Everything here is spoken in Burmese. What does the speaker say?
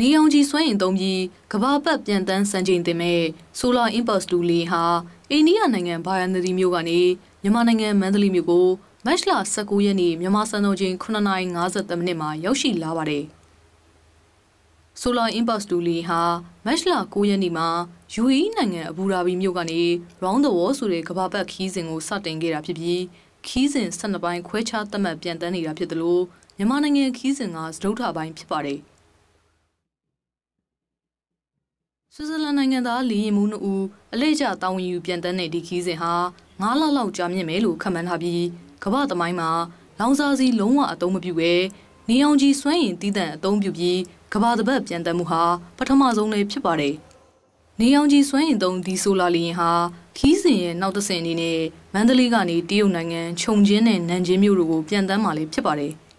နေရောင်ခြည်စွမ်းအင်သုံးပြီးကဘာပတ်ပြန်တန်းစံချိန်တင်မဲ့ Solar Impulse 2လေးဟာအိန္ဒိယနိုင်ငံဘာယန်ဒီမြို့ကနေမြန်မာနိုင်ငံမန္တလေးမြို့ကိုမတ်လ19ရက်နေ့မြန်မာစံတော်ချိန်9:53မိနစ်မှာရောက်ရှိလာပါတယ်။ Solar Impulse 2လေးဟာမတ်လ9ရက်နေ့မှာ UAE နိုင်ငံအဘူဒါဘီမြို့ကနေ Round the World ဆိုတဲ့ကဘာပတ်ခီးစဉ်ကိုစတင်ခဲ့တာဖြစ်ပြီးခီးစဉ်12ပိုင်းခွဲခြားသတ်မှတ်ပြန်တန်းနေတာဖြစ်တယ်လို့မြန်မာနိုင်ငံခီးစဉ်ကစတုထပိုင်းဖြစ်ပါတယ်။ဆွစ်ဇာလန်နိုင်ငံသားလီယင်မူးနှစ်ဦးအလေးကျတာဝန်ယူပြန်တန်းတဲ့ဒီခီးစဉ်ဟာ9လလောက်ကြာမြင့်မယ်လို့ခန့်မှန်းထားပြီးကမ္ဘာသမိုင်းမှာလောင်စာဆီလုံးဝအသုံးမပြုဘဲနေအောင်ကြီးစွမ်းရင်တည်တံ့အသုံးပြုပြီးကမ္ဘာတစ်ပတ်ပြန်တန်းမှုဟာပထမဆုံးလည်းဖြစ်ပါတယ်။နေအောင်ကြီးစွမ်းရင်သုံးဒီဆိုလာလီယင်ဟာခီးစဉ်ရဲ့နောက်တစ်ဆင့်အနေနဲ့မန္တလေးကနေတရုတ်နိုင်ငံခြုံချင်းနဲ့နန်ချင်းမြို့တို့ကိုပြန်တန်းမှာလည်းဖြစ်ပါတယ်။